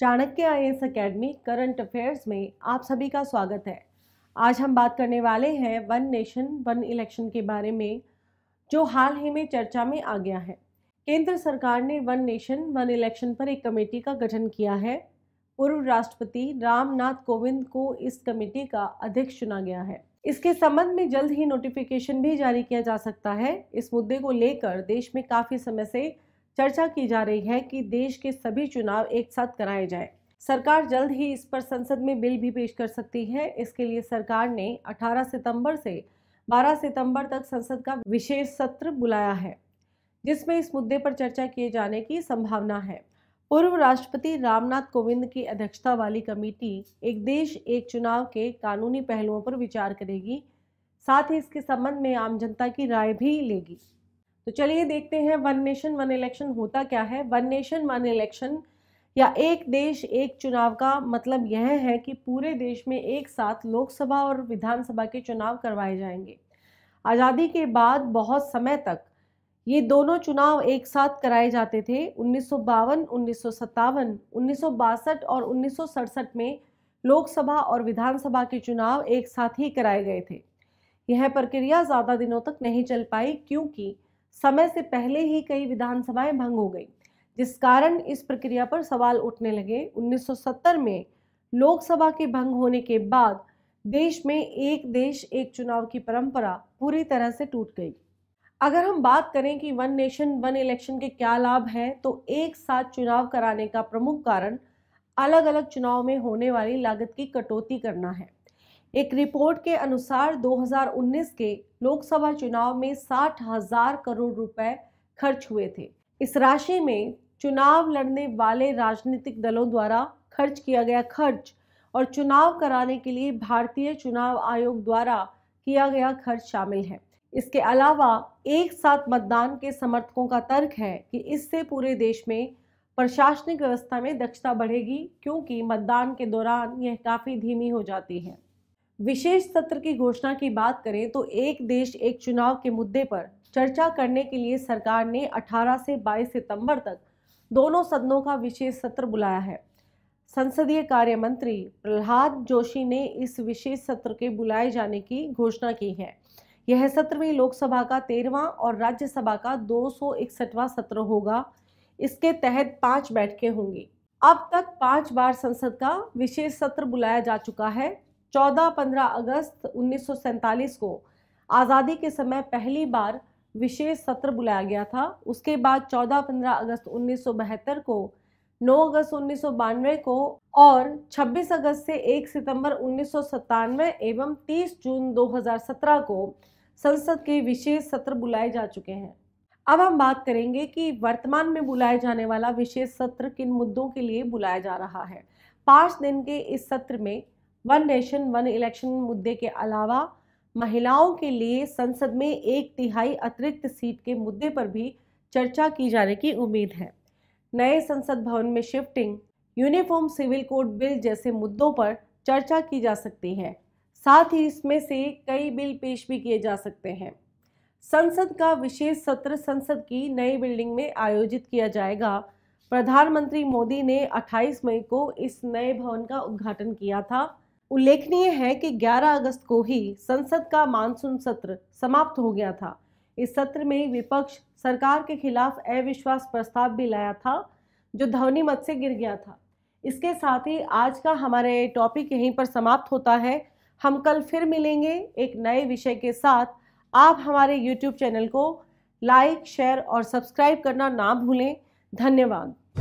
Chanakya I S academy current affairs में आप सभी का स्वागत है आज हम बात करने वाले हैं वन नेशन वन इलेक्शन के बारे में जो हाल ही में चर्चा में आ गया है केंद्र सरकार ने वन नेशन वन इलेक्शन पर एक कमेटी का गठन किया है पूर्व राष्ट्रपति रामनाथ कोविंद को इस कमेटी का अध्यक्ष चुना गया है इसके संबंध में जल्द ही नोटिफिकेशन भी जारी किया जा सकता है इस मुद्दे को लेकर देश में काफ़ी समय से चर्चा की जा रही है कि देश के सभी चुनाव एक साथ कराए जाए सरकार जल्द ही इस पर संसद में बिल भी पेश कर सकती है इसके लिए सरकार ने 18 सितंबर से 12 सितंबर तक संसद का विशेष सत्र बुलाया है जिसमें इस मुद्दे पर चर्चा किए जाने की संभावना है पूर्व राष्ट्रपति रामनाथ कोविंद की अध्यक्षता वाली कमेटी एक देश एक चुनाव के कानूनी पहलुओं पर विचार करेगी साथ ही इसके संबंध में आम जनता की राय भी लेगी तो चलिए देखते हैं वन नेशन वन इलेक्शन होता क्या है वन नेशन वन इलेक्शन या एक देश एक चुनाव का मतलब यह है कि पूरे देश में एक साथ लोकसभा और विधानसभा के चुनाव करवाए जाएंगे आज़ादी के बाद बहुत समय तक ये दोनों चुनाव एक साथ कराए जाते थे उन्नीस सौ बावन उन्नीस सौ सत्तावन उन्नीस सौ बासठ और उन्नीस सौ सड़सठ में लोकसभा और विधानसभा के चुनाव एक साथ ही कराए गए थे यह प्रक्रिया ज़्यादा दिनों तक नहीं चल पाई क्योंकि समय से पहले ही कई विधानसभाएं भंग हो गई जिस कारण इस प्रक्रिया पर सवाल उठने लगे 1970 में लोकसभा के भंग होने के बाद देश में एक देश एक चुनाव की परंपरा पूरी तरह से टूट गई अगर हम बात करें कि वन नेशन वन इलेक्शन के क्या लाभ हैं तो एक साथ चुनाव कराने का प्रमुख कारण अलग अलग चुनाव में होने वाली लागत की कटौती करना है एक रिपोर्ट के अनुसार 2019 के लोकसभा चुनाव में साठ हजार करोड़ रुपए खर्च हुए थे इस राशि में चुनाव लड़ने वाले राजनीतिक दलों द्वारा खर्च किया गया खर्च और चुनाव कराने के लिए भारतीय चुनाव आयोग द्वारा किया गया खर्च शामिल है इसके अलावा एक साथ मतदान के समर्थकों का तर्क है कि इससे पूरे देश में प्रशासनिक व्यवस्था में दक्षता बढ़ेगी क्योंकि मतदान के दौरान यह काफ़ी धीमी हो जाती है विशेष सत्र की घोषणा की बात करें तो एक देश एक चुनाव के मुद्दे पर चर्चा करने के लिए सरकार ने 18 से 22 सितंबर तक दोनों सदनों का विशेष सत्र बुलाया है संसदीय कार्य मंत्री प्रहलाद जोशी ने इस विशेष सत्र के बुलाए जाने की घोषणा की है यह सत्र में लोकसभा का तेरहवा और राज्यसभा का दो सत्र होगा इसके तहत पांच बैठकें होंगी अब तक पांच बार संसद का विशेष सत्र बुलाया जा चुका है 14-15 अगस्त उन्नीस को आज़ादी के समय पहली बार विशेष सत्र बुलाया गया था उसके बाद 14-15 अगस्त उन्नीस को 9 अगस्त उन्नीस को और 26 अगस्त से 1 सितंबर उन्नीस एवं 30 जून 2017 को संसद के विशेष सत्र बुलाए जा चुके हैं अब हम बात करेंगे कि वर्तमान में बुलाए जाने वाला विशेष सत्र किन मुद्दों के लिए बुलाया जा रहा है पाँच दिन के इस सत्र में वन नेशन वन इलेक्शन मुद्दे के अलावा महिलाओं के लिए संसद में एक तिहाई अतिरिक्त सीट के मुद्दे पर भी चर्चा की जाने की उम्मीद है नए संसद भवन में shifting uniform civil code bill जैसे मुद्दों पर चर्चा की जा सकती है साथ ही इसमें से कई बिल पेश भी किए जा सकते हैं संसद का विशेष सत्र संसद की नई बिल्डिंग में आयोजित किया जाएगा प्रधानमंत्री मोदी ने 28 मई को इस नए भवन का उद्घाटन किया था उल्लेखनीय है कि 11 अगस्त को ही संसद का मानसून सत्र समाप्त हो गया था इस सत्र में विपक्ष सरकार के खिलाफ अविश्वास प्रस्ताव भी लाया था जो ध्वनि मत से गिर गया था इसके साथ ही आज का हमारे टॉपिक यहीं पर समाप्त होता है हम कल फिर मिलेंगे एक नए विषय के साथ आप हमारे यूट्यूब चैनल को लाइक शेयर और सब्सक्राइब करना ना भूलें धन्यवाद